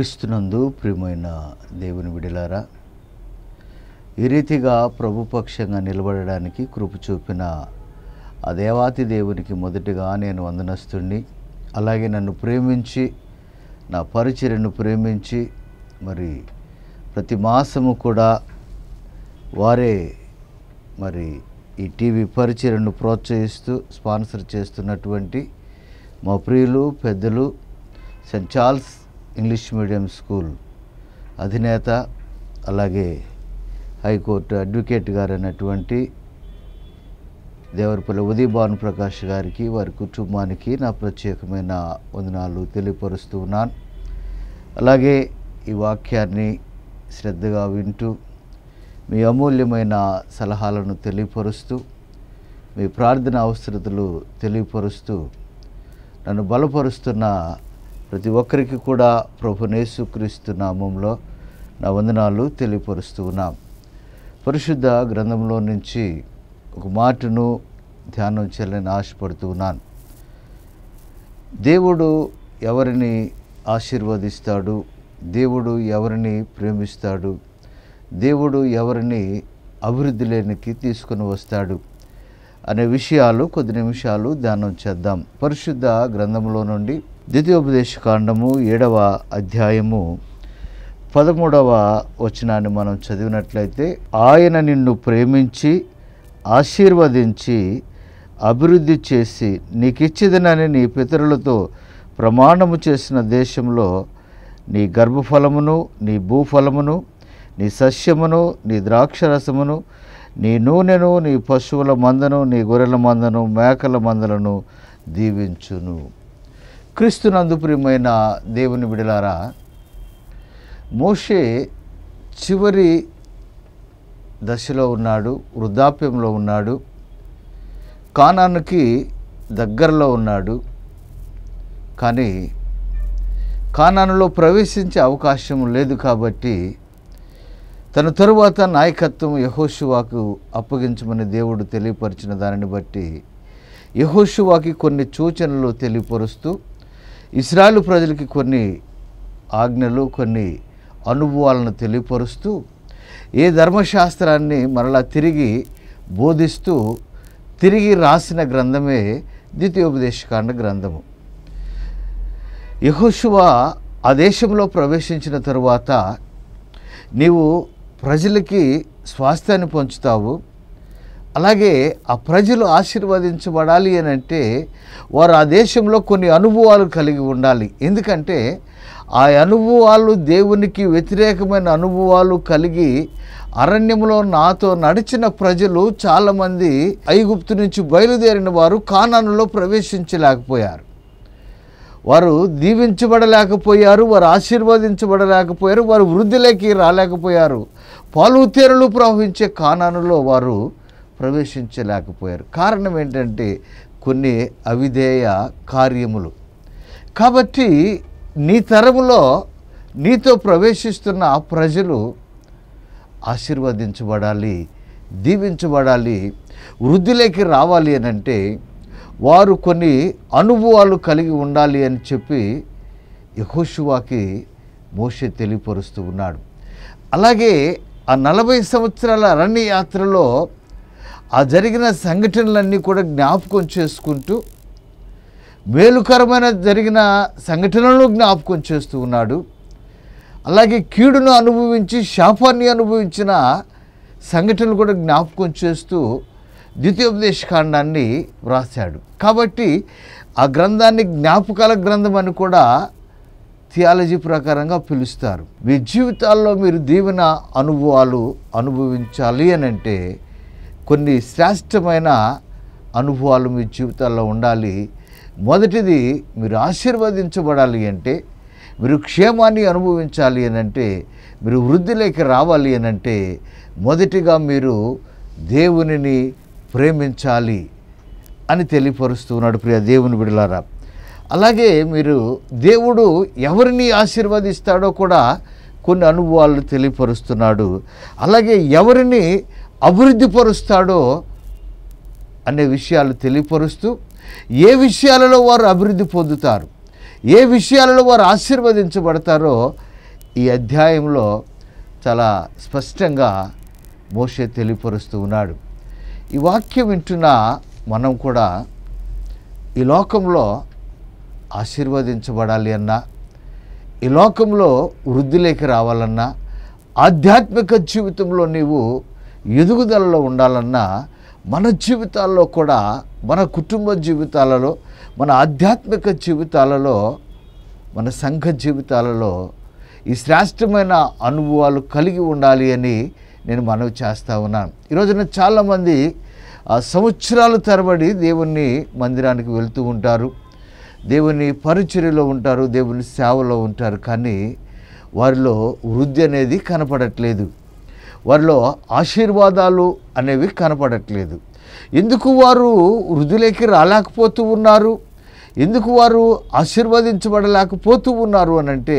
క్రీస్తునందు ప్రియమైన దేవుని విడిలారా ఈ రీతిగా ప్రభుపక్షంగా నిలబడడానికి కృప చూపిన ఆ దేవాతి దేవునికి మొదటిగా నేను వందనస్తుండి అలాగే నన్ను ప్రేమించి నా పరిచర్ను ప్రేమించి మరి ప్రతి మాసము కూడా వారే మరి ఈ టీవీ పరిచర్ను ప్రోత్సహిస్తూ స్పాన్సర్ చేస్తున్నటువంటి మా ప్రియులు పెద్దలు Saint Charles English medium school అధినేత అలాగే హైకోర్టు అడ్వకేట్ గారు అయినటువంటి దేవరపల్లి ఉదయ భాను ప్రకాష్ గారికి వారి కుటుంబానికి నా ప్రత్యేకమైన వందనాలు తెలియపరుస్తూ ఉన్నాను అలాగే ఈ వాక్యాన్ని శ్రద్ధగా వింటూ మీ అమూల్యమైన సలహాలను తెలియపరుస్తూ మీ ప్రార్థన అవసరతలు తెలియపరుస్తూ నన్ను బలపరుస్తున్న ప్రతి ఒక్కరికి కూడా ప్రభునేసుక్రీస్తు నామంలో నా వందనాలు తెలియపరుస్తూ ఉన్నాం పరిశుద్ధ గ్రంథంలో నుంచి ఒక మాటను ధ్యానం చేయాలని ఆశపడుతూ ఉన్నాను దేవుడు ఎవరిని ఆశీర్వదిస్తాడు దేవుడు ఎవరిని ప్రేమిస్తాడు దేవుడు ఎవరిని అభివృద్ధి లేనికి తీసుకుని వస్తాడు అనే విషయాలు కొద్ది నిమిషాలు ధ్యానం చేద్దాం పరిశుద్ధ గ్రంథంలో నుండి ద్వితీయోపదేశ కాండము ఏడవ అధ్యాయము పదమూడవ వచనాన్ని మనం చదివినట్లయితే ఆయన నిన్ను ప్రేమించి ఆశీర్వదించి అభివృద్ధి చేసి నీకిచ్చిదనని నీ పితరులతో ప్రమాణము చేసిన దేశంలో నీ గర్భఫలమును నీ భూఫలమును నీ సస్యమును నీ ద్రాక్షరసమును నీ నూనెను నీ పశువుల మందను నీ గొర్రెల మందను మేకల మందలను దీవించును క్రీస్తునందు ప్రియమైన దేవుని బిడలారా మోషే చివరి దశలో ఉన్నాడు వృద్ధాప్యంలో ఉన్నాడు కానానికి దగ్గరలో ఉన్నాడు కానీ కానానులో ప్రవేశించే అవకాశం లేదు కాబట్టి తన తరువాత నాయకత్వం యహోషువాకు అప్పగించమని దేవుడు తెలియపరిచిన దానిని బట్టి యహోషువాకి కొన్ని సూచనలు తెలియపరుస్తూ ఇస్రాయలు ప్రజలకి కొన్ని ఆజ్ఞలు కొన్ని అనుభవాలను తెలియపరుస్తూ ఏ ధర్మశాస్త్రాన్ని మరలా తిరిగి బోధిస్తూ తిరిగి రాసిన గ్రంథమే ద్వితీయోపదేశకాండ గ్రంథము యహోశువ ఆ దేశంలో ప్రవేశించిన తరువాత నీవు ప్రజలకి స్వాస్థ్యాన్ని పంచుతావు అలాగే ఆ ప్రజలు ఆశీర్వదించబడాలి అని అంటే వారు ఆ దేశంలో కొన్ని అనుభవాలు కలిగి ఉండాలి ఎందుకంటే ఆ అనుభవాలు దేవునికి వ్యతిరేకమైన అనుభవాలు కలిగి అరణ్యంలో నాతో నడిచిన ప్రజలు చాలామంది ఐగుప్తు నుంచి బయలుదేరిన వారు కానానులో ప్రవేశించలేకపోయారు వారు దీవించబడలేకపోయారు వారు ఆశీర్వదించబడలేకపోయారు వారు వృద్ధిలోకి రాలేకపోయారు పాలు తేనెలు ప్రవహించే కానానులో వారు ప్రవేశించలేకపోయారు కారణం ఏంటంటే కొన్ని అవిధేయ కార్యములు కాబట్టి నీ తరములో నీతో ప్రవేశిస్తున్న ఆ ప్రజలు ఆశీర్వదించబడాలి దీవించబడాలి వృద్ధిలోకి రావాలి అని అంటే వారు కొన్ని అనుభవాలు కలిగి ఉండాలి అని చెప్పి యహోశివాకి మోషే తెలియపరుస్తూ ఉన్నాడు అలాగే ఆ నలభై సంవత్సరాల అరణ్య యాత్రలో ఆ జరిగిన సంఘటనలన్నీ కూడా జ్ఞాపకం చేసుకుంటూ మేలుకరమైన జరిగిన సంఘటనలను జ్ఞాపకం చేస్తూ ఉన్నాడు అలాగే కీడును అనుభవించి శాపాన్ని అనుభవించిన సంఘటనలు కూడా జ్ఞాపకం చేస్తూ ద్వితీయోపదేశకాండాన్ని వ్రాశాడు కాబట్టి ఆ గ్రంథాన్ని జ్ఞాపకాల గ్రంథం అని కూడా థియాలజీ ప్రకారంగా పిలుస్తారు మీ జీవితాల్లో మీరు దీవెన అనుభవాలు అనుభవించాలి అని అంటే కొన్ని శ్రేష్టమైన అనుభవాలు మీ జీవితాల్లో ఉండాలి మొదటిది మీరు ఆశీర్వదించబడాలి అంటే మీరు క్షేమాన్ని అనుభవించాలి అనంటే మీరు వృద్ధిలోకి రావాలి అనంటే మొదటిగా మీరు దేవునిని ప్రేమించాలి అని తెలియపరుస్తున్నాడు ప్రియ దేవుని బిడలారా అలాగే మీరు దేవుడు ఎవరిని ఆశీర్వదిస్తాడో కూడా కొన్ని అనుభవాలు తెలియపరుస్తున్నాడు అలాగే ఎవరిని అభివృద్ధి పరుస్తాడో అనే విషయాలు తెలియపరుస్తూ ఏ విషయాలలో వారు అభివృద్ధి పొందుతారు ఏ విషయాలలో వారు ఆశీర్వదించబడతారో ఈ అధ్యాయంలో చాలా స్పష్టంగా మోషే తెలియపరుస్తూ ఉన్నాడు ఈ వాక్యం వింటున్న మనం కూడా ఈ లోకంలో ఆశీర్వదించబడాలి అన్నా ఈ లోకంలో వృద్ధిలోకి రావాలన్నా ఆధ్యాత్మిక జీవితంలో నీవు ఎదుగుదలలో ఉండాలన్నా మన జీవితాల్లో కూడా మన కుటుంబ జీవితాలలో మన ఆధ్యాత్మిక జీవితాలలో మన సంఘ జీవితాలలో ఈ శ్రేష్టమైన అనుభవాలు కలిగి ఉండాలి అని నేను మనవి చేస్తూ ఉన్నాను ఈరోజున చాలామంది సంవత్సరాల తరబడి దేవుణ్ణి మందిరానికి వెళ్తూ ఉంటారు దేవుని పరిచర్యలో ఉంటారు దేవుని సేవలో ఉంటారు కానీ వారిలో వృద్ధి అనేది కనపడట్లేదు వారిలో ఆశీర్వాదాలు అనేవి కనపడట్లేదు ఎందుకు వారు వృద్ధులేకి రాలేకపోతూ ఉన్నారు ఎందుకు వారు ఆశీర్వదించబడలేకపోతూ ఉన్నారు అనంటే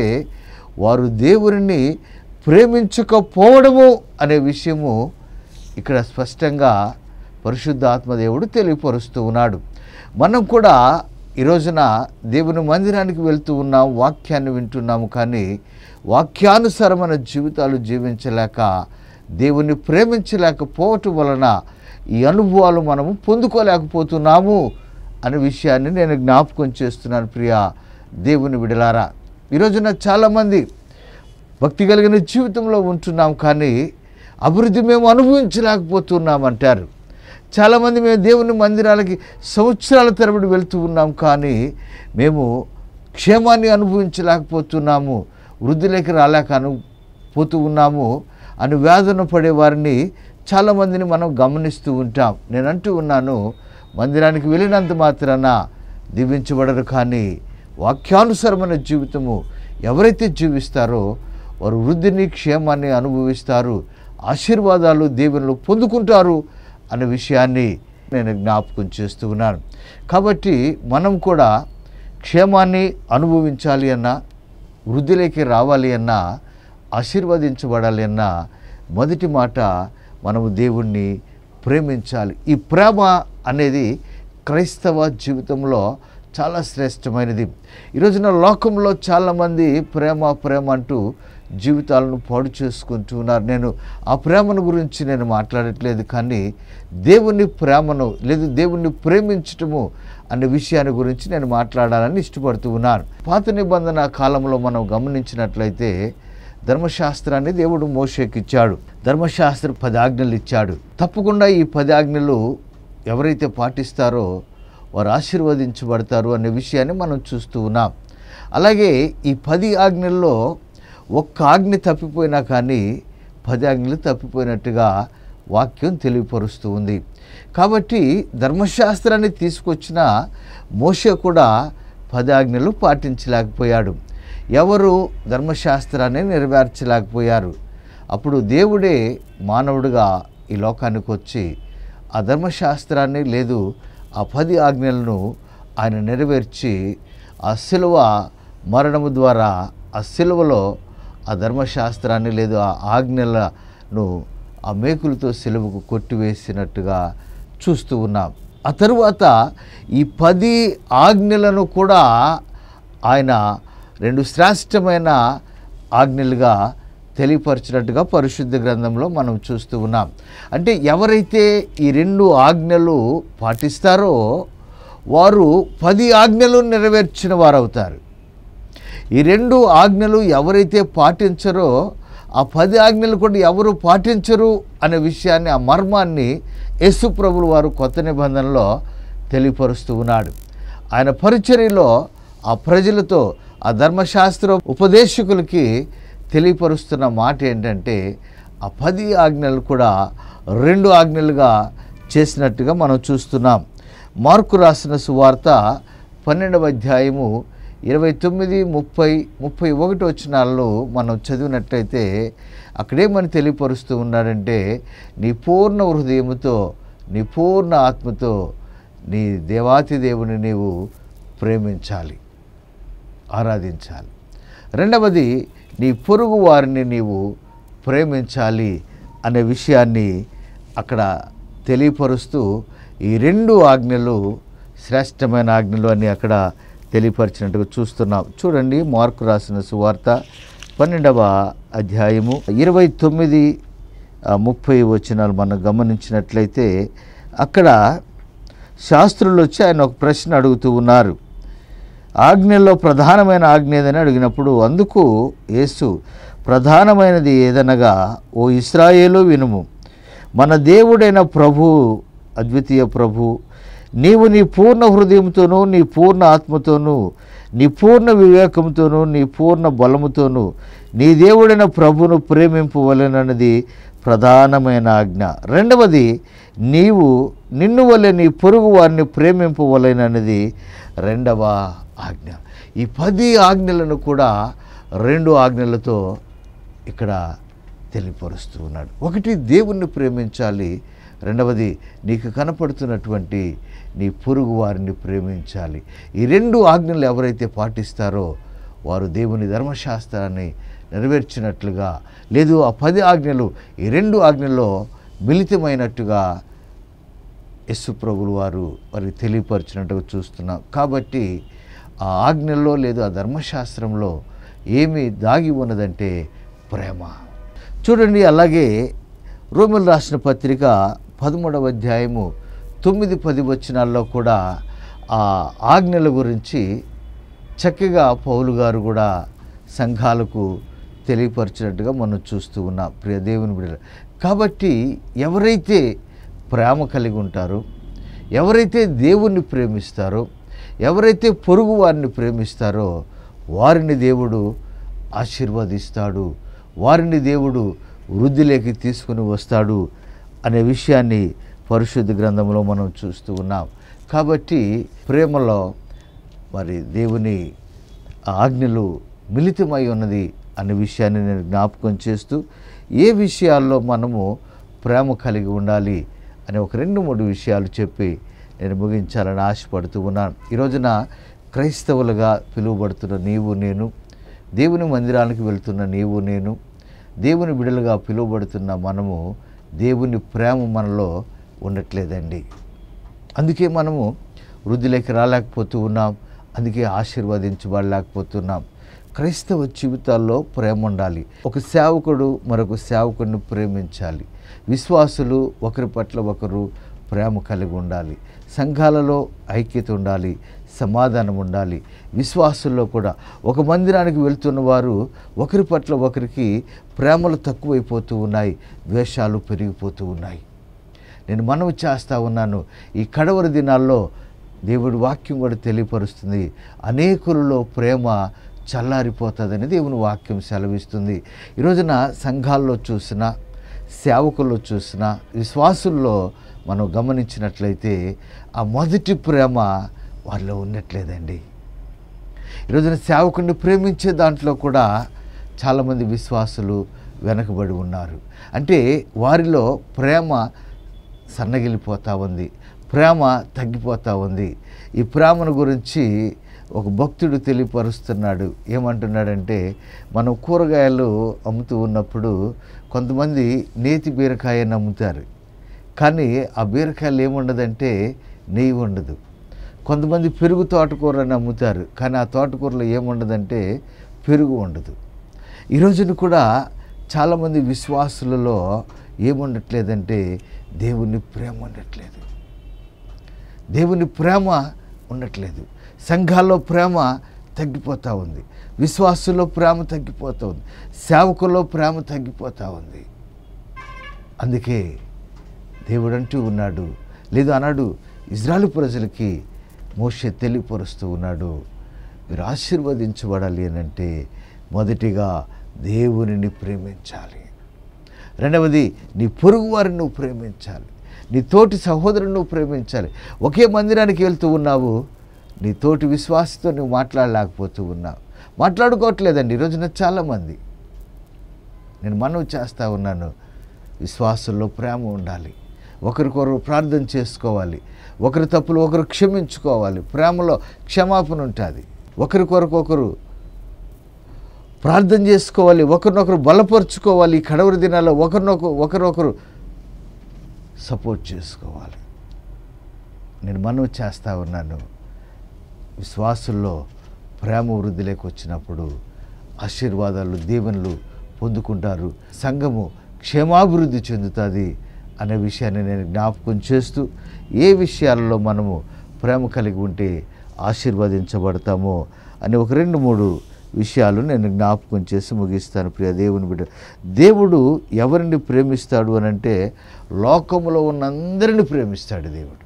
వారు దేవుని ప్రేమించకపోవడము అనే విషయము ఇక్కడ స్పష్టంగా పరిశుద్ధాత్మదేవుడు తెలియపరుస్తూ ఉన్నాడు మనం కూడా ఈ రోజున దేవుని మందిరానికి వెళ్తూ ఉన్నాం వాక్యాన్ని వింటున్నాము కానీ వాక్యానుసారమైన జీవితాలు జీవించలేక దేవుణ్ణి ప్రేమించలేకపోవటం వలన ఈ అనుభవాలు మనము పొందుకోలేకపోతున్నాము అనే విషయాన్ని నేను జ్ఞాపకం చేస్తున్నాను ప్రియా దేవుని విడలారా ఈరోజున చాలామంది భక్తి కలిగిన జీవితంలో ఉంటున్నాం కానీ అభివృద్ధి మేము అనుభవించలేకపోతున్నాం అంటారు చాలామంది మేము దేవుని మందిరాలకి సంవత్సరాల తరబడి వెళ్తూ ఉన్నాం కానీ మేము క్షేమాన్ని అనుభవించలేకపోతున్నాము వృద్ధిలోకి రాలేక అను పోతూ ఉన్నాము అని వేదన పడే వారిని చాలామందిని మనం గమనిస్తూ ఉంటాం నేను అంటూ ఉన్నాను మందిరానికి వెళ్ళినంత మాత్రాన దీవించబడరు కానీ వాక్యానుసరమైన జీవితము ఎవరైతే జీవిస్తారో వారు వృద్ధిని క్షేమాన్ని అనుభవిస్తారు ఆశీర్వాదాలు దేవునిలో పొందుకుంటారు అనే విషయాన్ని నేను జ్ఞాపకం చేస్తూ ఉన్నాను కాబట్టి మనం కూడా క్షేమాన్ని అనుభవించాలి అన్నా వృద్ధిలోకి రావాలి అన్నా ఆశీర్వదించబడాలన్న మొదటి మాట మనము దేవుణ్ణి ప్రేమించాలి ఈ ప్రేమ అనేది క్రైస్తవ జీవితంలో చాలా శ్రేష్టమైనది ఈరోజున లోకంలో చాలామంది ప్రేమ ప్రేమ అంటూ జీవితాలను పాడు చేసుకుంటూ ఉన్నారు నేను ఆ ప్రేమను గురించి నేను మాట్లాడట్లేదు కానీ దేవుని ప్రేమను లేదు దేవుణ్ణి ప్రేమించటము అనే విషయాన్ని గురించి నేను మాట్లాడాలని ఇష్టపడుతూ ఉన్నాను పాత నిబంధన కాలంలో మనం గమనించినట్లయితే ధర్మశాస్త్రాన్ని దేవుడు మోషేకిచ్చాడు ఇచ్చాడు ధర్మశాస్త్ర పదాజ్ఞలు ఇచ్చాడు తప్పకుండా ఈ పదాజ్ఞలు ఎవరైతే పాటిస్తారో వారు ఆశీర్వదించబడతారు అనే విషయాన్ని మనం చూస్తూ ఉన్నాం అలాగే ఈ పది ఆజ్ఞల్లో ఒక్క ఆజ్ఞ తప్పిపోయినా కానీ పది ఆజ్ఞలు తప్పిపోయినట్టుగా వాక్యం తెలియపరుస్తూ ఉంది కాబట్టి ధర్మశాస్త్రాన్ని తీసుకొచ్చిన మోషే కూడా పదాజ్ఞలు పాటించలేకపోయాడు ఎవరు ధర్మశాస్త్రాన్ని నెరవేర్చలేకపోయారు అప్పుడు దేవుడే మానవుడిగా ఈ లోకానికి వచ్చి ఆ ధర్మశాస్త్రాన్ని లేదు ఆ పది ఆజ్ఞలను ఆయన నెరవేర్చి ఆ సిలువ మరణము ద్వారా ఆ సిలువలో ఆ ధర్మశాస్త్రాన్ని లేదు ఆ ఆజ్ఞలను ఆ మేకులతో సిలువకు కొట్టివేసినట్టుగా చూస్తూ ఉన్నాం ఆ తరువాత ఈ పది ఆజ్ఞలను కూడా ఆయన రెండు శ్రేష్టమైన ఆజ్ఞలుగా తెలియపరిచినట్టుగా పరిశుద్ధ గ్రంథంలో మనం చూస్తూ ఉన్నాం అంటే ఎవరైతే ఈ రెండు ఆజ్ఞలు పాటిస్తారో వారు పది ఆజ్ఞలు నెరవేర్చిన వారవుతారు ఈ రెండు ఆజ్ఞలు ఎవరైతే పాటించరో ఆ పది ఆజ్ఞలు కూడా ఎవరు పాటించరు అనే విషయాన్ని ఆ మర్మాన్ని యశు ప్రభులు వారు కొత్త నిబంధనలో తెలియపరుస్తూ ఉన్నాడు ఆయన పరిచర్యలో ఆ ప్రజలతో ఆ ధర్మశాస్త్ర ఉపదేశకులకి తెలియపరుస్తున్న మాట ఏంటంటే ఆ పది ఆజ్ఞలు కూడా రెండు ఆజ్ఞలుగా చేసినట్టుగా మనం చూస్తున్నాం మార్కు రాసిన సువార్త పన్నెండవ అధ్యాయము ఇరవై తొమ్మిది ముప్పై ముప్పై ఒకటి వచ్చినాల్లో మనం చదివినట్లయితే అక్కడేమని తెలియపరుస్తూ ఉన్నాడంటే నీ పూర్ణ హృదయముతో నీ పూర్ణ ఆత్మతో నీ దేవాతి దేవుని నీవు ప్రేమించాలి ఆరాధించాలి రెండవది నీ పొరుగు వారిని నీవు ప్రేమించాలి అనే విషయాన్ని అక్కడ తెలియపరుస్తూ ఈ రెండు ఆజ్ఞలు శ్రేష్టమైన ఆజ్ఞలు అని అక్కడ తెలియపరిచినట్టుగా చూస్తున్నాం చూడండి మార్కు రాసిన సువార్త పన్నెండవ అధ్యాయము ఇరవై తొమ్మిది ముప్పై వచనాలు మనం గమనించినట్లయితే అక్కడ శాస్త్రులు వచ్చి ఆయన ఒక ప్రశ్న అడుగుతూ ఉన్నారు ఆజ్ఞల్లో ప్రధానమైన ఆజ్ఞ ఏదని అడిగినప్పుడు అందుకు యేసు ప్రధానమైనది ఏదనగా ఓ ఇస్రాయేలు వినుము మన దేవుడైన ప్రభు అద్వితీయ ప్రభు నీవు నీ పూర్ణ హృదయంతోనూ నీ పూర్ణ ఆత్మతోనూ నీ పూర్ణ వివేకంతోనూ నీ పూర్ణ బలముతోనూ నీ దేవుడైన ప్రభును ప్రేమింపవలనన్నది ప్రధానమైన ఆజ్ఞ రెండవది నీవు నిన్ను వలె నీ పొరుగు వారిని ప్రేమింపవలెనన్నది రెండవ ఆజ్ఞ ఈ పది ఆజ్ఞలను కూడా రెండు ఆజ్ఞలతో ఇక్కడ తెలియపరుస్తూ ఉన్నాడు ఒకటి దేవుణ్ణి ప్రేమించాలి రెండవది నీకు కనపడుతున్నటువంటి నీ పొరుగు వారిని ప్రేమించాలి ఈ రెండు ఆజ్ఞలు ఎవరైతే పాటిస్తారో వారు దేవుని ధర్మశాస్త్రాన్ని నెరవేర్చినట్లుగా లేదు ఆ పది ఆజ్ఞలు ఈ రెండు ఆజ్ఞల్లో మిళితమైనట్టుగా యస్సు ప్రభులు వారు వారికి తెలియపరిచినట్టుగా చూస్తున్నాం కాబట్టి ఆ ఆజ్ఞల్లో లేదా ధర్మశాస్త్రంలో ఏమి దాగి ఉన్నదంటే ప్రేమ చూడండి అలాగే రోమిల్ రాసిన పత్రిక పదమూడవ అధ్యాయము తొమ్మిది పది వచ్చినాల్లో కూడా ఆ ఆజ్ఞల గురించి చక్కగా పౌలు గారు కూడా సంఘాలకు తెలియపరిచినట్టుగా మనం చూస్తూ ఉన్నాం ప్రియ దేవుని బిడ్డ కాబట్టి ఎవరైతే ప్రేమ కలిగి ఉంటారో ఎవరైతే దేవుణ్ణి ప్రేమిస్తారో ఎవరైతే పొరుగు వారిని ప్రేమిస్తారో వారిని దేవుడు ఆశీర్వదిస్తాడు వారిని దేవుడు వృద్ధిలోకి తీసుకుని వస్తాడు అనే విషయాన్ని పరిశుద్ధ గ్రంథంలో మనం చూస్తూ ఉన్నాం కాబట్టి ప్రేమలో మరి దేవుని ఆజ్ఞలు మిళితమై ఉన్నది అనే విషయాన్ని నేను జ్ఞాపకం చేస్తూ ఏ విషయాల్లో మనము ప్రేమ కలిగి ఉండాలి అనే ఒక రెండు మూడు విషయాలు చెప్పి నేను ముగించాలని ఆశపడుతూ ఉన్నాను ఈరోజున క్రైస్తవులుగా పిలువబడుతున్న నీవు నేను దేవుని మందిరానికి వెళ్తున్న నీవు నేను దేవుని బిడలుగా పిలువబడుతున్న మనము దేవుని ప్రేమ మనలో ఉండట్లేదండి అందుకే మనము వృద్ధిలోకి రాలేకపోతూ ఉన్నాం అందుకే ఆశీర్వదించబడలేకపోతున్నాం క్రైస్తవ జీవితాల్లో ప్రేమ ఉండాలి ఒక సేవకుడు మరొక సేవకుడిని ప్రేమించాలి విశ్వాసులు ఒకరి పట్ల ఒకరు ప్రేమ కలిగి ఉండాలి సంఘాలలో ఐక్యత ఉండాలి సమాధానం ఉండాలి విశ్వాసుల్లో కూడా ఒక మందిరానికి వెళ్తున్న వారు ఒకరి పట్ల ఒకరికి ప్రేమలు తక్కువైపోతూ ఉన్నాయి ద్వేషాలు పెరిగిపోతూ ఉన్నాయి నేను మనవి చేస్తూ ఉన్నాను ఈ కడవరి దినాల్లో దేవుడి వాక్యం కూడా తెలియపరుస్తుంది అనేకులలో ప్రేమ చల్లారిపోతుందని దేవుని వాక్యం సెలవిస్తుంది ఈరోజున సంఘాల్లో చూసినా సేవకుల్లో చూసిన విశ్వాసుల్లో మనం గమనించినట్లయితే ఆ మొదటి ప్రేమ వాళ్ళు ఉన్నట్లేదండి ఈరోజున సేవకుని ప్రేమించే దాంట్లో కూడా చాలామంది విశ్వాసులు వెనకబడి ఉన్నారు అంటే వారిలో ప్రేమ సన్నగిలిపోతూ ఉంది ప్రేమ తగ్గిపోతూ ఉంది ఈ ప్రేమను గురించి ఒక భక్తుడు తెలియపరుస్తున్నాడు ఏమంటున్నాడంటే మనం కూరగాయలు అమ్ముతూ ఉన్నప్పుడు కొంతమంది నేతి బీరకాయని అమ్ముతారు కానీ ఆ బీరకాయలు ఏముండదంటే నెయ్యి ఉండదు కొంతమంది పెరుగు తోటకూరని అమ్ముతారు కానీ ఆ తోటకూరలో ఏముండదంటే పెరుగు ఉండదు ఈరోజున కూడా చాలామంది విశ్వాసులలో ఏముండట్లేదంటే దేవుని ప్రేమ ఉండట్లేదు దేవుని ప్రేమ ఉండట్లేదు సంఘాల్లో ప్రేమ తగ్గిపోతూ ఉంది విశ్వాసుల్లో ప్రేమ తగ్గిపోతూ ఉంది సేవకుల్లో ప్రేమ తగ్గిపోతూ ఉంది అందుకే దేవుడు అంటూ ఉన్నాడు లేదు అన్నాడు ఇజ్రాయల్ ప్రజలకి మోసే తెలియపరుస్తూ ఉన్నాడు మీరు ఆశీర్వదించబడాలి అని అంటే మొదటిగా దేవునిని ప్రేమించాలి రెండవది నీ పొరుగు వారిని నువ్వు ప్రేమించాలి నీ తోటి సహోదరుని నువ్వు ప్రేమించాలి ఒకే మందిరానికి వెళ్తూ ఉన్నావు నీ తోటి విశ్వాసతో నువ్వు మాట్లాడలేకపోతూ ఉన్నావు మాట్లాడుకోవట్లేదండి ఈరోజున చాలామంది నేను మనవి చేస్తూ ఉన్నాను విశ్వాసంలో ప్రేమ ఉండాలి ఒకరికొకరు ప్రార్థన చేసుకోవాలి ఒకరి తప్పులు ఒకరు క్షమించుకోవాలి ప్రేమలో క్షమాపణ ఉంటుంది ఒకరికొరకొకరు ప్రార్థన చేసుకోవాలి ఒకరినొకరు బలపరుచుకోవాలి కడవరి దినాల్లో ఒకరినొక ఒకరొకరు సపోర్ట్ చేసుకోవాలి నేను మనవి చేస్తూ ఉన్నాను విశ్వాసుల్లో ప్రేమ వృద్ధిలోకి వచ్చినప్పుడు ఆశీర్వాదాలు దీవెనలు పొందుకుంటారు సంఘము క్షేమాభివృద్ధి చెందుతుంది అనే విషయాన్ని నేను జ్ఞాపకం చేస్తూ ఏ విషయాలలో మనము ప్రేమ కలిగి ఉంటే ఆశీర్వదించబడతామో అని ఒక రెండు మూడు విషయాలు నేను జ్ఞాపకం చేసి ముగిస్తాను ప్రియ దేవుని బిడ్డ దేవుడు ఎవరిని ప్రేమిస్తాడు అని అంటే లోకంలో ఉన్న అందరిని ప్రేమిస్తాడు దేవుడు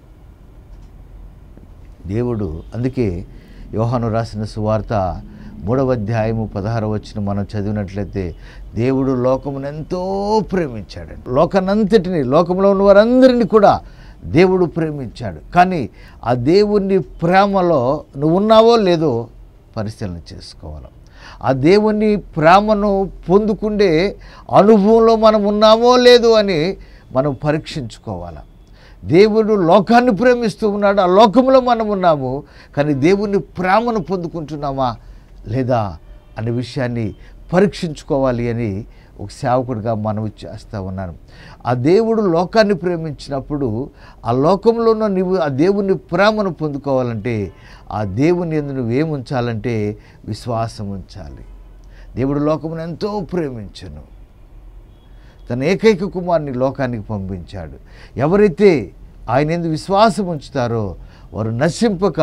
దేవుడు అందుకే యోహాను రాసిన సువార్త మూడవ అధ్యాయము పదహారు వచ్చిన మనం చదివినట్లయితే దేవుడు లోకమునెంతో ప్రేమించాడండి లోకనంతటిని లోకంలో ఉన్న వారందరినీ కూడా దేవుడు ప్రేమించాడు కానీ ఆ దేవుని ప్రేమలో నువ్వు ఉన్నావో లేదో పరిశీలన చేసుకోవాలి ఆ దేవుని ప్రేమను పొందుకుండే అనుభవంలో మనం ఉన్నామో లేదో అని మనం పరీక్షించుకోవాలి దేవుడు లోకాన్ని ప్రేమిస్తూ ఉన్నాడు ఆ లోకంలో మనం ఉన్నాము కానీ దేవుని ప్రేమను పొందుకుంటున్నామా లేదా అనే విషయాన్ని పరీక్షించుకోవాలి అని ఒక సేవకుడిగా మనం చేస్తూ ఉన్నాను ఆ దేవుడు లోకాన్ని ప్రేమించినప్పుడు ఆ లోకంలోనూ నువ్వు ఆ దేవుని ప్రేమను పొందుకోవాలంటే ఆ దేవుని ఎందు నువ్వేముంచాలంటే విశ్వాసం ఉంచాలి దేవుడు లోకమును ఎంతో ప్రేమించను తన ఏకైక కుమారుని లోకానికి పంపించాడు ఎవరైతే ఆయన ఎందుకు విశ్వాసం ఉంచుతారో వారు నశింపక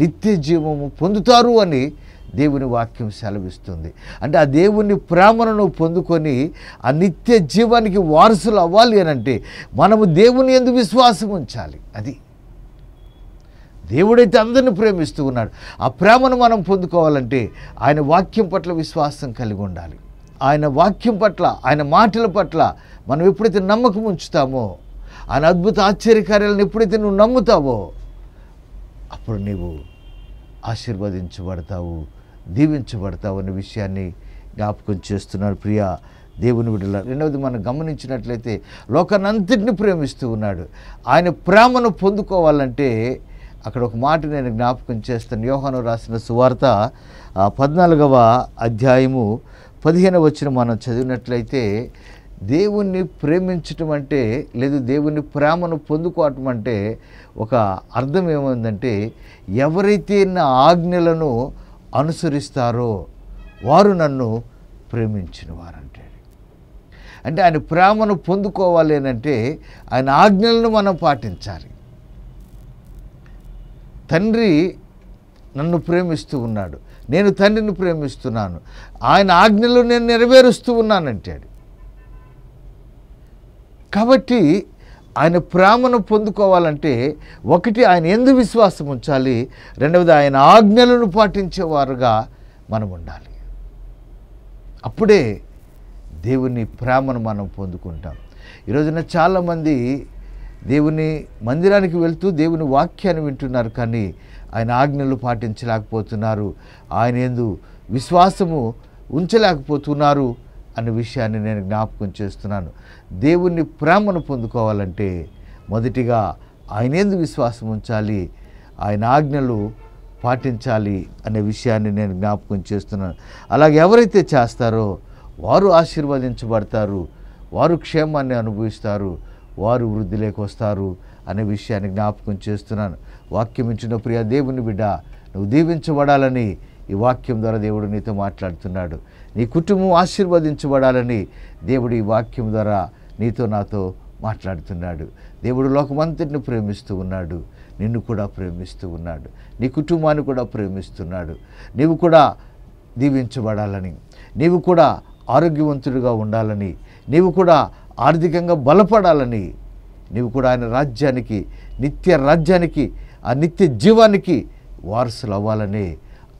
నిత్య జీవము పొందుతారు అని దేవుని వాక్యం సెలవిస్తుంది అంటే ఆ దేవుని ప్రేమను పొందుకొని ఆ నిత్య జీవానికి వారసులు అవ్వాలి అనంటే మనము దేవుని ఎందుకు విశ్వాసం ఉంచాలి అది దేవుడైతే అందరిని ప్రేమిస్తూ ఉన్నాడు ఆ ప్రేమను మనం పొందుకోవాలంటే ఆయన వాక్యం పట్ల విశ్వాసం కలిగి ఉండాలి ఆయన వాక్యం పట్ల ఆయన మాటల పట్ల మనం ఎప్పుడైతే నమ్మకం ఉంచుతామో ఆయన అద్భుత ఆశ్చర్యకార్యాలను ఎప్పుడైతే నువ్వు నమ్ముతావో అప్పుడు నీవు ఆశీర్వదించబడతావు దీవించబడతావు అనే విషయాన్ని జ్ఞాపకం చేస్తున్నాడు ప్రియా దేవుని విడుదల రెండవది మనం గమనించినట్లయితే లోకాన్నంతటిని ప్రేమిస్తూ ఉన్నాడు ఆయన ప్రేమను పొందుకోవాలంటే అక్కడ ఒక మాట నేను జ్ఞాపకం చేస్తాను యోహాను రాసిన సువార్త పద్నాలుగవ అధ్యాయము పదిహేను వచ్చిన మనం చదివినట్లయితే దేవుణ్ణి ప్రేమించటం అంటే లేదు దేవుణ్ణి ప్రేమను పొందుకోవటం అంటే ఒక అర్థం ఏమైందంటే ఎవరైతే నా ఆజ్ఞలను అనుసరిస్తారో వారు నన్ను ప్రేమించిన వారంటే అంటే ఆయన ప్రేమను పొందుకోవాలి అంటే ఆయన ఆజ్ఞలను మనం పాటించాలి తండ్రి నన్ను ప్రేమిస్తూ ఉన్నాడు నేను తండ్రిని ప్రేమిస్తున్నాను ఆయన ఆజ్ఞలు నేను నెరవేరుస్తూ ఉన్నానంటాడు కాబట్టి ఆయన ప్రేమను పొందుకోవాలంటే ఒకటి ఆయన ఎందు విశ్వాసం ఉంచాలి రెండవది ఆయన ఆజ్ఞలను పాటించేవారుగా మనం ఉండాలి అప్పుడే దేవుని ప్రేమను మనం పొందుకుంటాం ఈరోజున చాలామంది దేవుని మందిరానికి వెళ్తూ దేవుని వాక్యాన్ని వింటున్నారు కానీ ఆయన ఆజ్ఞలు పాటించలేకపోతున్నారు ఆయన ఎందు విశ్వాసము ఉంచలేకపోతున్నారు అనే విషయాన్ని నేను జ్ఞాపకం చేస్తున్నాను దేవుణ్ణి ప్రేమను పొందుకోవాలంటే మొదటిగా ఆయన ఎందు విశ్వాసం ఉంచాలి ఆయన ఆజ్ఞలు పాటించాలి అనే విషయాన్ని నేను జ్ఞాపకం చేస్తున్నాను అలాగే ఎవరైతే చేస్తారో వారు ఆశీర్వదించబడతారు వారు క్షేమాన్ని అనుభవిస్తారు వారు వృద్ధిలోకి వస్తారు అనే విషయాన్ని జ్ఞాపకం చేస్తున్నాను వాక్యం ఇచ్చిన ప్రియ దేవుని బిడ్డ నువ్వు దీవించబడాలని ఈ వాక్యం ద్వారా దేవుడు నీతో మాట్లాడుతున్నాడు నీ కుటుంబం ఆశీర్వదించబడాలని దేవుడు ఈ వాక్యం ద్వారా నీతో నాతో మాట్లాడుతున్నాడు దేవుడు లోకమంతటిని ప్రేమిస్తూ ఉన్నాడు నిన్ను కూడా ప్రేమిస్తూ ఉన్నాడు నీ కుటుంబాన్ని కూడా ప్రేమిస్తున్నాడు నీవు కూడా దీవించబడాలని నీవు కూడా ఆరోగ్యవంతుడిగా ఉండాలని నీవు కూడా ఆర్థికంగా బలపడాలని నీవు కూడా ఆయన రాజ్యానికి నిత్య రాజ్యానికి ఆ నిత్య జీవానికి వారసులు అవ్వాలని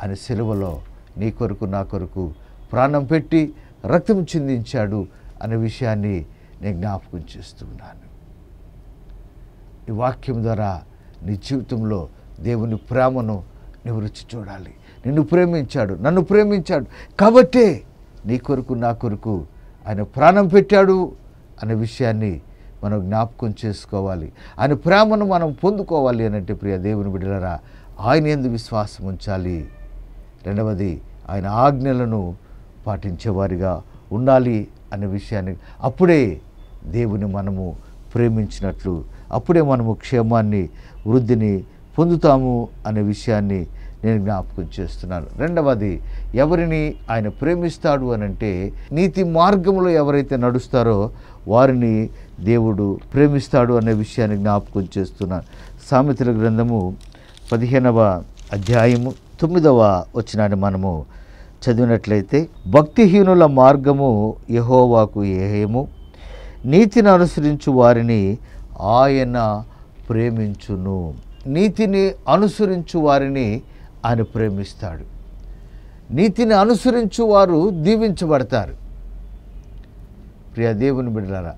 ఆయన సెలవులో నీ కొరకు నా కొరకు ప్రాణం పెట్టి రక్తం చిందించాడు అనే విషయాన్ని నేను జ్ఞాపకం చేస్తూ ఉన్నాను ఈ వాక్యం ద్వారా నీ జీవితంలో దేవుని ప్రేమను నివృత్తి చూడాలి నిన్ను ప్రేమించాడు నన్ను ప్రేమించాడు కాబట్టే నీ కొరకు నా కొరకు ఆయన ప్రాణం పెట్టాడు అనే విషయాన్ని మనం జ్ఞాపకం చేసుకోవాలి ఆయన ప్రేమను మనం పొందుకోవాలి అనంటే ప్రియ దేవుని బిడ్డలరా ఆయన ఎందు విశ్వాసం ఉంచాలి రెండవది ఆయన ఆజ్ఞలను పాటించేవారిగా ఉండాలి అనే విషయాన్ని అప్పుడే దేవుని మనము ప్రేమించినట్లు అప్పుడే మనము క్షేమాన్ని వృద్ధిని పొందుతాము అనే విషయాన్ని నేను జ్ఞాపకం చేస్తున్నాను రెండవది ఎవరిని ఆయన ప్రేమిస్తాడు అని అంటే నీతి మార్గంలో ఎవరైతే నడుస్తారో వారిని దేవుడు ప్రేమిస్తాడు అనే విషయాన్ని జ్ఞాపకం చేస్తున్నాను సామెతల గ్రంథము పదిహేనవ అధ్యాయము తొమ్మిదవ వచ్చినాన్ని మనము చదివినట్లయితే భక్తిహీనుల మార్గము యహోవాకు ఏహేము నీతిని అనుసరించు వారిని ఆయన ప్రేమించును నీతిని అనుసరించు వారిని ఆయన ప్రేమిస్తాడు నీతిని అనుసరించు వారు దీవించబడతారు ప్రియ దేవుని బిడ్డారా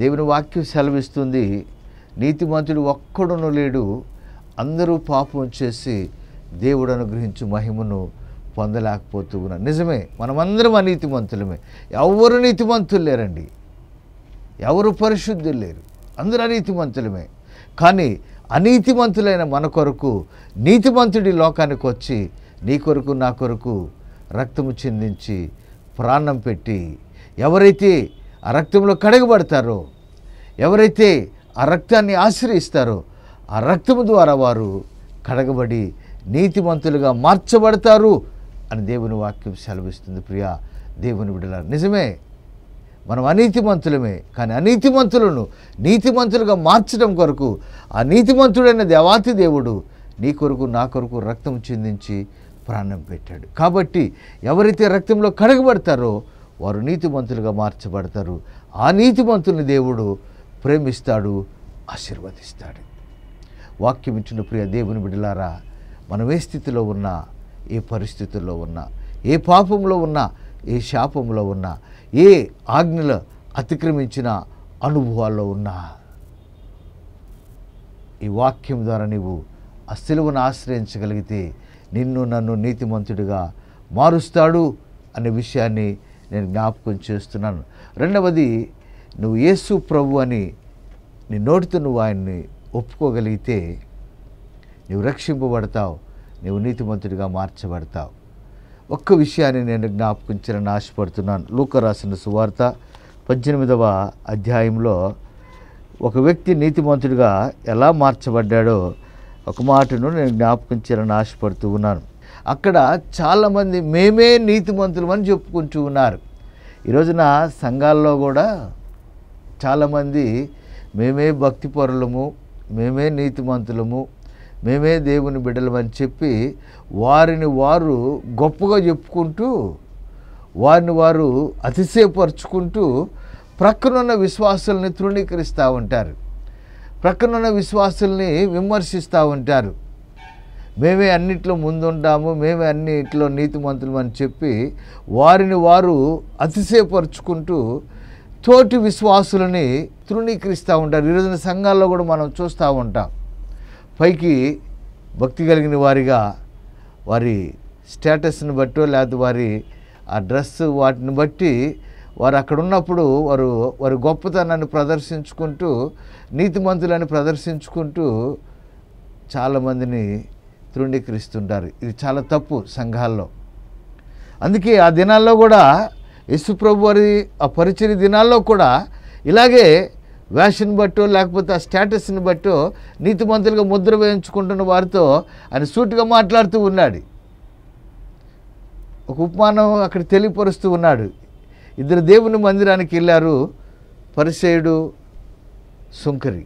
దేవుని వాక్యం సెలవిస్తుంది నీతిమంతుడు ఒక్కడును లేడు అందరూ పాపం చేసి దేవుడు అనుగ్రహించు మహిమను పొందలేకపోతూ ఉన్నారు నిజమే మనమందరం అనీతిమంతులమే ఎవరు నీతిమంతులు లేరండి ఎవరు పరిశుద్ధులు లేరు అందరూ అనీతిమంతులమే కానీ అనీతిమంతులైన మన కొరకు నీతిమంతుడి లోకానికి వచ్చి నీ కొరకు నా కొరకు రక్తము చెందించి ప్రాణం పెట్టి ఎవరైతే ఆ రక్తంలో కడగబడతారో ఎవరైతే ఆ రక్తాన్ని ఆశ్రయిస్తారో ఆ రక్తము ద్వారా వారు కడగబడి నీతిమంతులుగా మార్చబడతారు అని దేవుని వాక్యం సెలవిస్తుంది ప్రియా దేవుని బిడ్డల నిజమే మనం అనీతిమంతులమే కానీ అనీతిమంతులను నీతిమంతులుగా మార్చడం కొరకు ఆ నీతిమంతుడైన దేవాతి దేవుడు నీ కొరకు నా కొరకు రక్తం చెందించి ప్రాణం పెట్టాడు కాబట్టి ఎవరైతే రక్తంలో కడగబడతారో వారు నీతిమంతులుగా మార్చబడతారు ఆ నీతిమంతుని దేవుడు ప్రేమిస్తాడు ఆశీర్వదిస్తాడు వాక్యం ఇచ్చిన ప్రియ దేవుని బిడ్డలారా మనం ఏ స్థితిలో ఉన్నా ఏ పరిస్థితుల్లో ఉన్నా ఏ పాపంలో ఉన్నా ఏ శాపంలో ఉన్నా ఏ ఆజ్ఞలు అతిక్రమించిన అనుభవాల్లో ఉన్నా ఈ వాక్యం ద్వారా నీవు ఆ సెలవును ఆశ్రయించగలిగితే నిన్ను నన్ను నీతిమంతుడిగా మారుస్తాడు అనే విషయాన్ని నేను జ్ఞాపకం చేస్తున్నాను రెండవది నువ్వు యేసు ప్రభు అని నీ నోటితో నువ్వు ఆయన్ని ఒప్పుకోగలిగితే నువ్వు రక్షింపబడతావు నువ్వు నీతిమంతుడిగా మార్చబడతావు ఒక్క విషయాన్ని నేను జ్ఞాపకించాలని ఆశపడుతున్నాను లూక రాసిన సువార్త పద్దెనిమిదవ అధ్యాయంలో ఒక వ్యక్తి నీతిమంతుడిగా ఎలా మార్చబడ్డాడో ఒక మాటను నేను జ్ఞాపకం ఆశపడుతూ ఉన్నాను అక్కడ చాలామంది మేమే నీతిమంతులు అని చెప్పుకుంటూ ఉన్నారు ఈరోజున సంఘాల్లో కూడా చాలామంది మేమే భక్తి పరులము మేమే నీతిమంతులము మేమే దేవుని బిడ్డలమని చెప్పి వారిని వారు గొప్పగా చెప్పుకుంటూ వారిని వారు అతిశయపరుచుకుంటూ ప్రక్కనున్న విశ్వాసుల్ని తృణీకరిస్తూ ఉంటారు ప్రక్కనున్న విశ్వాసుల్ని విమర్శిస్తూ ఉంటారు మేమే అన్నిట్లో ముందుంటాము మేమే అన్నిట్లో నీతిమంతులం అని చెప్పి వారిని వారు అతిశయపరుచుకుంటూ తోటి విశ్వాసులని తృణీకరిస్తూ ఉంటారు ఈరోజున సంఘాల్లో కూడా మనం చూస్తూ ఉంటాం పైకి భక్తి కలిగిన వారిగా వారి స్టేటస్ని బట్టో లేకపోతే వారి ఆ డ్రెస్ వాటిని బట్టి వారు అక్కడ ఉన్నప్పుడు వారు వారి గొప్పతనాన్ని ప్రదర్శించుకుంటూ నీతిమంతులని ప్రదర్శించుకుంటూ చాలామందిని తృణీకరిస్తుంటారు ఇది చాలా తప్పు సంఘాల్లో అందుకే ఆ దినాల్లో కూడా ప్రభు వారి ఆ పరిచయ దినాల్లో కూడా ఇలాగే వేషన్ బట్టో లేకపోతే ఆ స్టేటస్ని బట్టో మంత్రులుగా ముద్ర వేయించుకుంటున్న వారితో ఆయన సూటిగా మాట్లాడుతూ ఉన్నాడు ఒక ఉపమానం అక్కడ తెలియపరుస్తూ ఉన్నాడు ఇద్దరు దేవుని మందిరానికి వెళ్ళారు పరిసేయుడు సుంకరి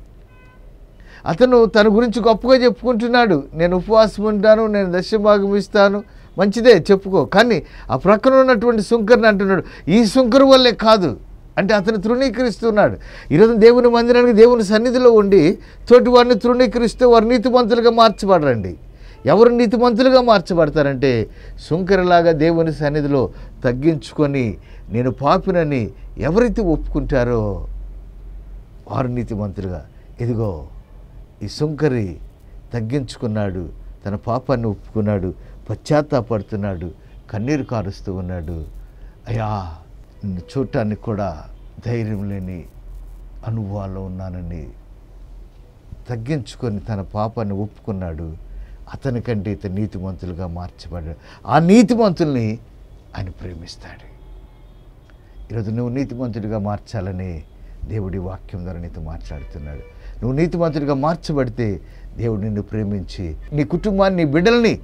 అతను తన గురించి గొప్పగా చెప్పుకుంటున్నాడు నేను ఉపవాసం ఉంటాను నేను దశభాగం ఇస్తాను మంచిదే చెప్పుకో కానీ ఆ ప్రక్కన ఉన్నటువంటి సుంకర్ని అంటున్నాడు ఈ సుంకరు వల్లే కాదు అంటే అతను తృణీకరిస్తున్నాడు ఈరోజు దేవుని మందిరానికి దేవుని సన్నిధిలో ఉండి తోటి వారిని తృణీకరిస్తూ వారు నీతిమంతులుగా మార్చబడరండి ఎవరు నీతిమంతులుగా మార్చబడతారంటే సుంకరలాగా దేవుని సన్నిధిలో తగ్గించుకొని నేను పాపినని ఎవరైతే ఒప్పుకుంటారో వారు నీతిమంతులుగా ఇదిగో ఈ సుంకరి తగ్గించుకున్నాడు తన పాపాన్ని ఒప్పుకున్నాడు పశ్చాత్తాపడుతున్నాడు కన్నీరు కారుస్తూ ఉన్నాడు అయ్యా చూడటానికి కూడా ధైర్యం లేని అనుభవాల్లో ఉన్నానని తగ్గించుకొని తన పాపాన్ని ఒప్పుకున్నాడు అతనికంటే ఇతను నీతిమంతులుగా మార్చబడ్డాడు ఆ నీతిమంతుల్ని ఆయన ప్రేమిస్తాడు ఈరోజు నువ్వు నీతిమంతుడిగా మార్చాలని దేవుడి వాక్యం ద్వారా నీతో మాట్లాడుతున్నాడు నువ్వు నీతిమంతుడిగా మార్చబడితే దేవుడు నిన్ను ప్రేమించి నీ కుటుంబాన్ని బిడ్డల్ని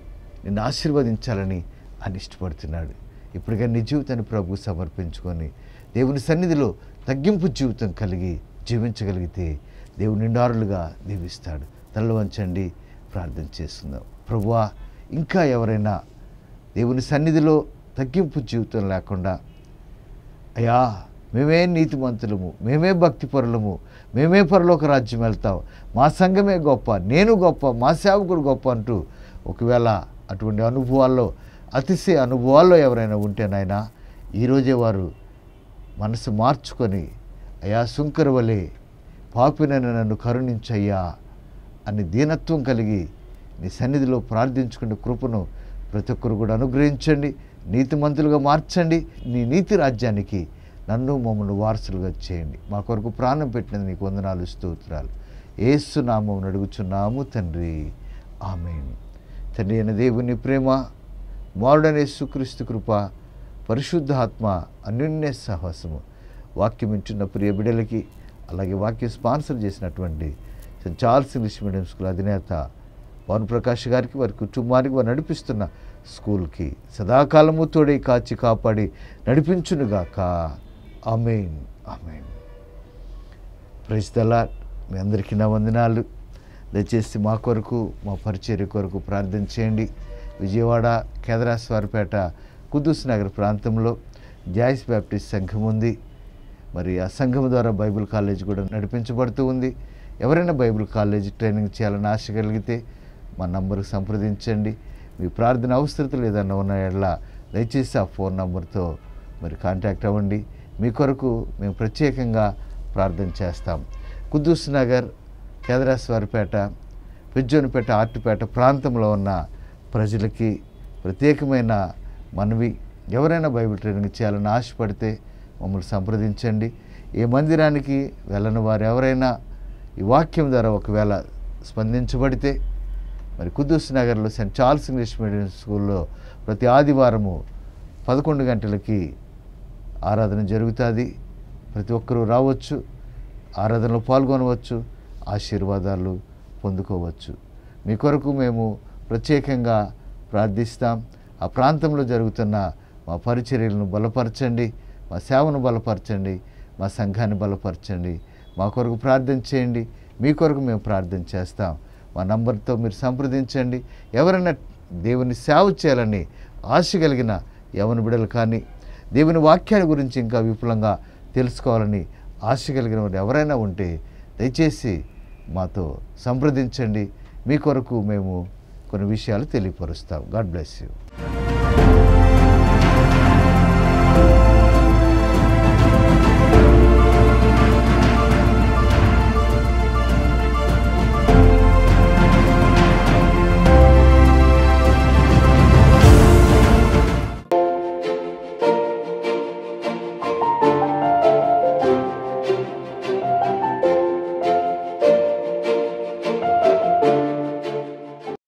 నిన్ను ఆశీర్వదించాలని ఆయన ఇష్టపడుతున్నాడు ఇప్పటికైనా నీ జీవితాన్ని ప్రభుకు సమర్పించుకొని దేవుని సన్నిధిలో తగ్గింపు జీవితం కలిగి జీవించగలిగితే దేవుని నిండారులుగా దీవిస్తాడు తల వంచండి ప్రార్థన చేస్తున్నాం ప్రభువా ఇంకా ఎవరైనా దేవుని సన్నిధిలో తగ్గింపు జీవితం లేకుండా అయ్యా మేమే నీతిమంతులము మేమే భక్తిపరులము మేమే పరలోక రాజ్యం వెళ్తాం మా సంఘమే గొప్ప నేను గొప్ప మా సేవకుడు గొప్ప అంటూ ఒకవేళ అటువంటి అనుభవాల్లో అతిశయ అనుభవాల్లో ఎవరైనా ఉంటే నాయన ఈరోజే వారు మనసు మార్చుకొని అయా వలె పాపినని నన్ను కరుణించయ్యా అని దీనత్వం కలిగి నీ సన్నిధిలో ప్రార్థించుకునే కృపను ప్రతి ఒక్కరు కూడా అనుగ్రహించండి నీతిమంతులుగా మార్చండి నీ నీతి రాజ్యానికి నన్ను మమ్మల్ని వారసులుగా చేయండి మా కొరకు ప్రాణం పెట్టినది నీకు వందనాలు స్తోత్రాలు ఏసునామం అడుగుచున్నాము తండ్రి ఆమె తండ్రి అయిన దేవుని ప్రేమ కుమారుడైన యేసుక్రీస్తు కృప పరిశుద్ధ ఆత్మ అన్యున్య సహవాసము వాక్యం ఇచ్చిన ప్రియ బిడ్డలకి అలాగే వాక్యం స్పాన్సర్ చేసినటువంటి చార్ల్స్ ఇంగ్లీష్ మీడియం స్కూల్ అధినేత పవన్ ప్రకాష్ గారికి వారి కుటుంబానికి వారు నడిపిస్తున్న స్కూల్కి సదాకాలము తోడే కాచి కాపాడి నడిపించునుగాక అమెయిన్ అమెయిన్ ప్రైజ్ దలా మీ అందరికీ నా వందనాలు దయచేసి మా కొరకు మా పరిచర్య కొరకు ప్రార్థన చేయండి విజయవాడ కేదరాశ్వారిపేట కుదూస్ నగర్ ప్రాంతంలో జాయిస్ బ్యాప్టిస్ట్ సంఘం ఉంది మరి ఆ సంఘం ద్వారా బైబిల్ కాలేజ్ కూడా నడిపించబడుతూ ఉంది ఎవరైనా బైబిల్ కాలేజ్ ట్రైనింగ్ చేయాలని ఆశ కలిగితే మా నంబర్కి సంప్రదించండి మీ ప్రార్థన అవసరతలు ఏదన్నా ఉన్న ఎడల దయచేసి ఆ ఫోన్ నంబర్తో మరి కాంటాక్ట్ అవ్వండి మీ కొరకు మేము ప్రత్యేకంగా ప్రార్థన చేస్తాం కుద్దూస్ నగర్ కేదరాశ్వారిపేట పిజ్జోనిపేట ఆర్టిపేట ప్రాంతంలో ఉన్న ప్రజలకి ప్రత్యేకమైన మనవి ఎవరైనా బైబిల్ ట్రైనింగ్ చేయాలని ఆశపడితే మమ్మల్ని సంప్రదించండి ఏ మందిరానికి వెళ్ళని వారు ఎవరైనా ఈ వాక్యం ద్వారా ఒకవేళ స్పందించబడితే మరి కుద్దూస్ నగర్లో సెంట్ చార్ల్స్ ఇంగ్లీష్ మీడియం స్కూల్లో ప్రతి ఆదివారము పదకొండు గంటలకి ఆరాధన జరుగుతుంది ప్రతి ఒక్కరూ రావచ్చు ఆరాధనలో పాల్గొనవచ్చు ఆశీర్వాదాలు పొందుకోవచ్చు మీ కొరకు మేము ప్రత్యేకంగా ప్రార్థిస్తాం ఆ ప్రాంతంలో జరుగుతున్న మా పరిచర్యలను బలపరచండి మా సేవను బలపరచండి మా సంఘాన్ని బలపరచండి మా కొరకు ప్రార్థన చేయండి మీ కొరకు మేము ప్రార్థన చేస్తాం మా నంబర్తో మీరు సంప్రదించండి ఎవరైనా దేవుని సేవ చేయాలని ఆశ కలిగిన యవన బిడలు కానీ దేవుని వాక్యాల గురించి ఇంకా విపులంగా తెలుసుకోవాలని ఆశ కలిగిన వారు ఎవరైనా ఉంటే దయచేసి మాతో సంప్రదించండి మీ కొరకు మేము కొన్ని విషయాలు తెలియపరుస్తావు గాడ్ బ్లెస్ యూ